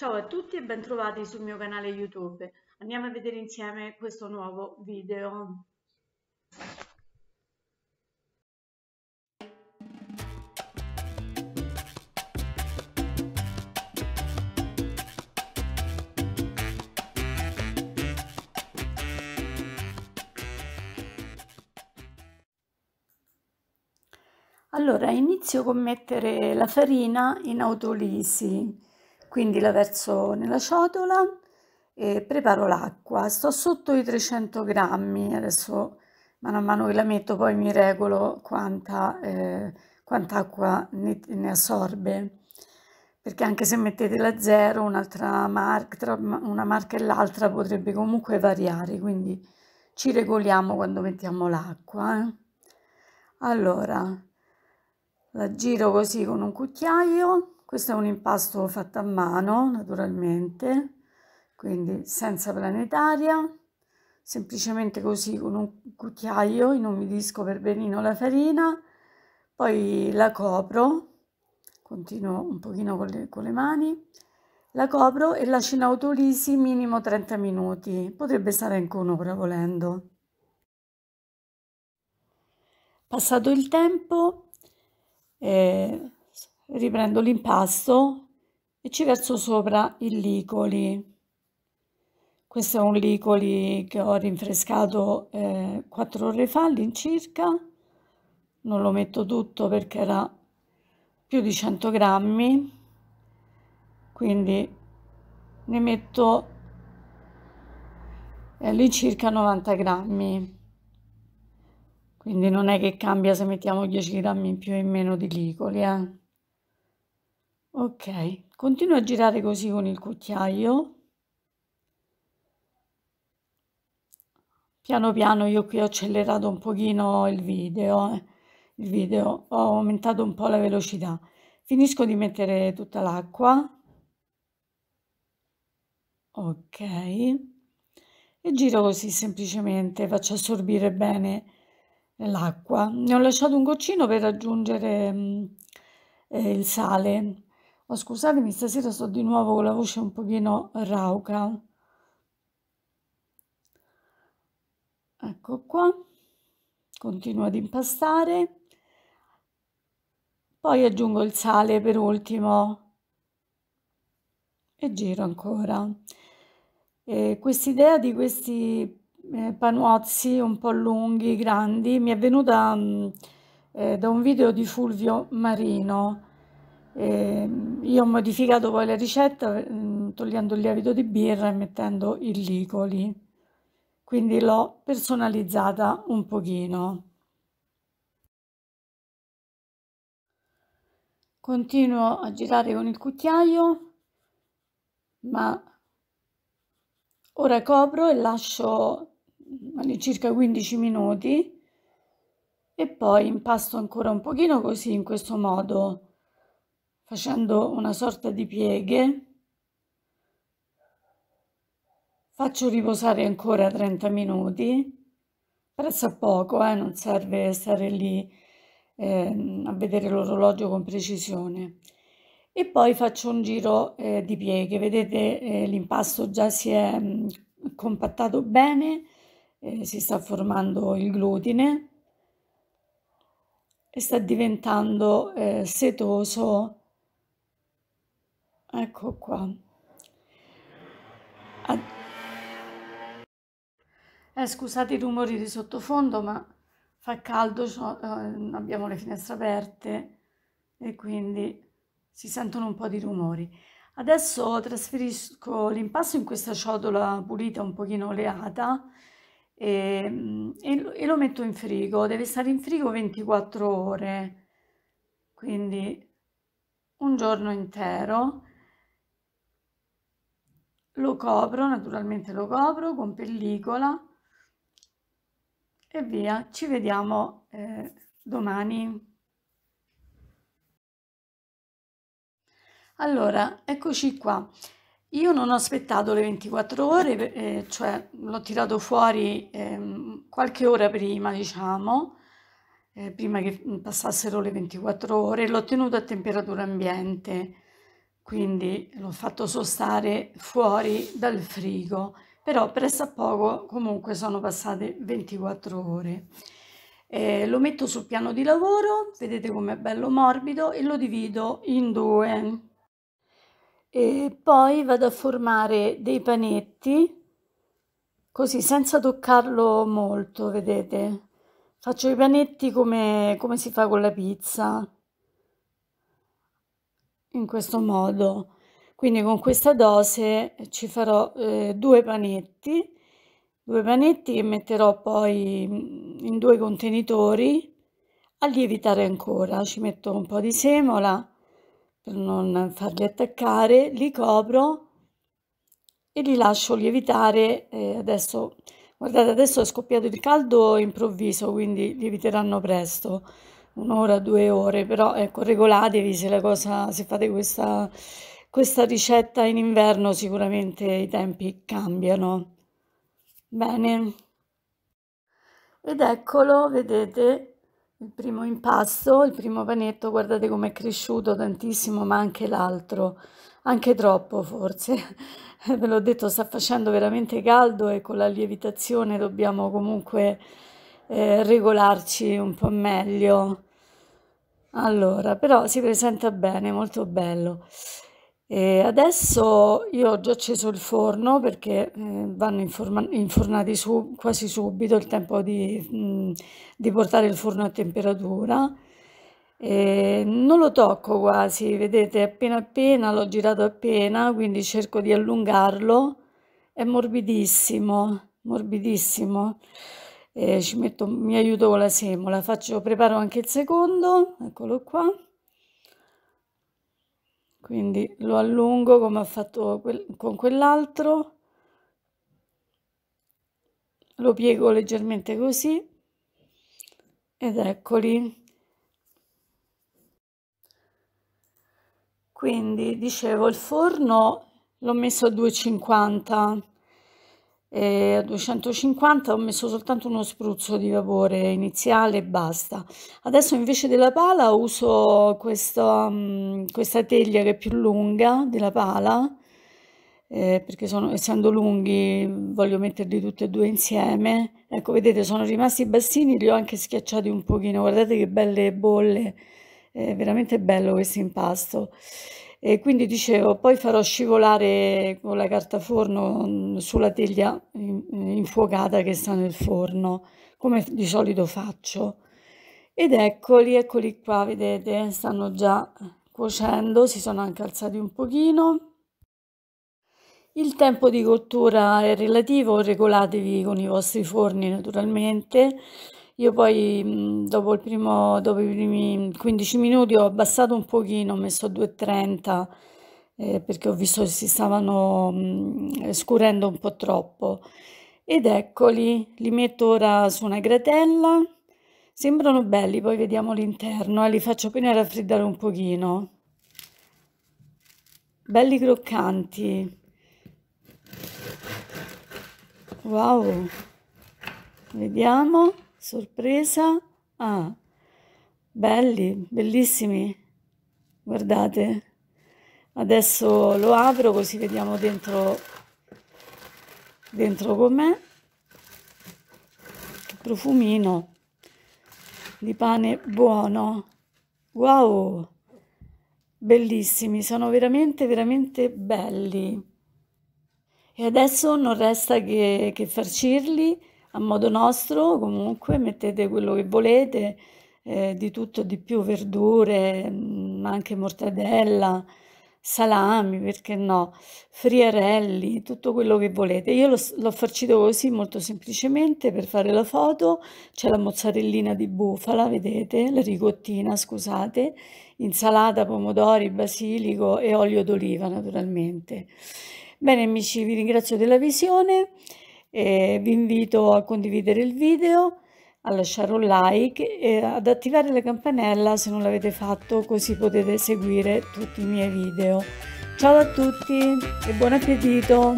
Ciao a tutti e bentrovati sul mio canale YouTube. Andiamo a vedere insieme questo nuovo video. Allora, inizio con mettere la farina in autolisi quindi la verso nella ciotola e preparo l'acqua. Sto sotto i 300 grammi, adesso mano a mano che la metto poi mi regolo quanta, eh, quanta acqua ne, ne, assorbe. Perché anche se mettete la zero, un'altra marca, tra una marca e l'altra potrebbe comunque variare, quindi ci regoliamo quando mettiamo l'acqua. Eh. Allora, la giro così con un cucchiaio questo è un impasto fatto a mano, naturalmente, quindi senza planetaria, semplicemente così con un cucchiaio, inumidisco per benino la farina, poi la copro, continuo un pochino con le, con le mani, la copro e lascio in autolisi minimo 30 minuti, potrebbe stare anche un'ora volendo. Passato il tempo, eh, riprendo l'impasto e ci verso sopra il licoli questo è un licoli che ho rinfrescato eh, 4 ore fa all'incirca non lo metto tutto perché era più di 100 grammi quindi ne metto eh, all'incirca 90 grammi quindi non è che cambia se mettiamo 10 grammi in più o in meno di licoli eh. Ok, continuo a girare così con il cucchiaio. Piano piano io qui ho accelerato un pochino il video, eh. il video, ho aumentato un po' la velocità. Finisco di mettere tutta l'acqua. Ok. E giro così semplicemente, faccio assorbire bene l'acqua. Ne ho lasciato un goccino per aggiungere mm, eh, il sale Oh, scusatemi, stasera sto di nuovo con la voce un pochino rauca. Ecco qua, continuo ad impastare. Poi aggiungo il sale per ultimo e giro ancora. Quest'idea di questi eh, panuozzi un po' lunghi, grandi, mi è venuta mh, mm, eh, da un video di Fulvio Marino eh, io ho modificato poi la ricetta mm, togliendo il lievito di birra e mettendo il licoli, quindi l'ho personalizzata un pochino. Continuo a girare con il cucchiaio, ma ora copro e lascio mm, all'incirca 15 minuti e poi impasto ancora un pochino così in questo modo facendo una sorta di pieghe faccio riposare ancora 30 minuti prezza poco eh, non serve stare lì eh, a vedere l'orologio con precisione e poi faccio un giro eh, di pieghe vedete eh, l'impasto già si è mm, compattato bene eh, si sta formando il glutine e sta diventando eh, setoso Ecco qua. Ad... Eh, scusate i rumori di sottofondo, ma fa caldo, eh, abbiamo le finestre aperte e quindi si sentono un po' di rumori. Adesso trasferisco l'impasto in questa ciotola pulita, un pochino oleata, e, e, e lo metto in frigo. Deve stare in frigo 24 ore, quindi un giorno intero lo copro, naturalmente lo copro con pellicola e via, ci vediamo eh, domani. Allora, eccoci qua. Io non ho aspettato le 24 ore, eh, cioè l'ho tirato fuori eh, qualche ora prima, diciamo, eh, prima che mm, passassero le 24 ore, l'ho tenuto a temperatura ambiente quindi l'ho fatto sostare fuori dal frigo, però presso a poco comunque sono passate 24 ore. Eh, lo metto sul piano di lavoro, vedete com'è bello morbido e lo divido in due. E poi vado a formare dei panetti, così senza toccarlo molto, vedete. Faccio i panetti come, come si fa con la pizza in questo modo. Quindi con questa dose eh, ci farò eh, due panetti, due panetti che metterò poi mm, in due contenitori a lievitare ancora. Ci metto un po' di semola per non farli attaccare, li copro e li lascio lievitare. Eh, adesso, guardate, adesso è scoppiato il caldo improvviso, quindi lieviteranno presto un'ora, due ore, però ecco, regolatevi se, la cosa, se fate questa, questa ricetta in inverno sicuramente i tempi cambiano. Bene. Ed eccolo, vedete, il primo impasto, il primo panetto, guardate com'è cresciuto tantissimo, ma anche l'altro, anche troppo forse. Ve l'ho detto, sta facendo veramente caldo e con la lievitazione dobbiamo comunque eh, regolarci un po' meglio. Allora, però si presenta bene, molto bello. E adesso io ho già acceso il forno perché eh, vanno infornati su- quasi subito, il tempo di, mm, di portare il forno a temperatura. E non lo tocco quasi, vedete, appena appena l'ho girato appena, quindi cerco di allungarlo. È morbidissimo, morbidissimo eh, ci metto, mi aiuto con la semola, faccio, preparo anche il secondo, eccolo qua, quindi lo allungo come ho fatto quel, con quell'altro, lo piego leggermente così ed eccoli. Quindi dicevo il forno l'ho messo a 250 eh, a 250 ho messo soltanto uno spruzzo di vapore iniziale e basta adesso invece della pala uso questa, mh, mm, questa teglia che è più lunga della pala eh, perché sono, essendo lunghi voglio metterli tutti e due insieme ecco vedete sono rimasti bassini li ho anche schiacciati un pochino guardate che belle bolle eh, veramente bello questo impasto e quindi dicevo, poi farò scivolare con la carta forno mm, sulla teglia eh, infuocata che sta nel forno, come di solito faccio. Ed eccoli, eccoli qua, vedete, stanno già cuocendo, si sono anche alzati un pochino. Il tempo di cottura è relativo, regolatevi con i vostri forni naturalmente. Io poi dopo il primo, dopo i primi 15 minuti ho abbassato un pochino, ho messo 2,30 eh, perché ho visto che si stavano mh, scurendo un po' troppo. Ed eccoli, li metto ora su una gratella. Sembrano belli, poi vediamo l'interno eh, li faccio appena raffreddare un pochino. Belli croccanti. Wow! Vediamo. Sorpresa? Ah, belli, bellissimi. Guardate. Adesso lo apro così vediamo dentro, dentro com'è. Profumino di pane buono. Wow! Bellissimi, sono veramente, veramente belli. E adesso non resta che, che farcirli a modo nostro, comunque mettete quello che volete, eh, di tutto di più, verdure, ma mm, anche mortadella, salami, perché no, friarelli, tutto quello che volete. Io l'ho farcito così molto semplicemente per fare la foto, c'è la mozzarellina di bufala, vedete, la ricottina, scusate, insalata, pomodori, basilico e olio d'oliva naturalmente. Bene amici, vi ringrazio della visione e vi invito a condividere il video, a lasciare un like e ad attivare la campanella se non l'avete fatto così potete seguire tutti i miei video. Ciao a tutti e buon appetito!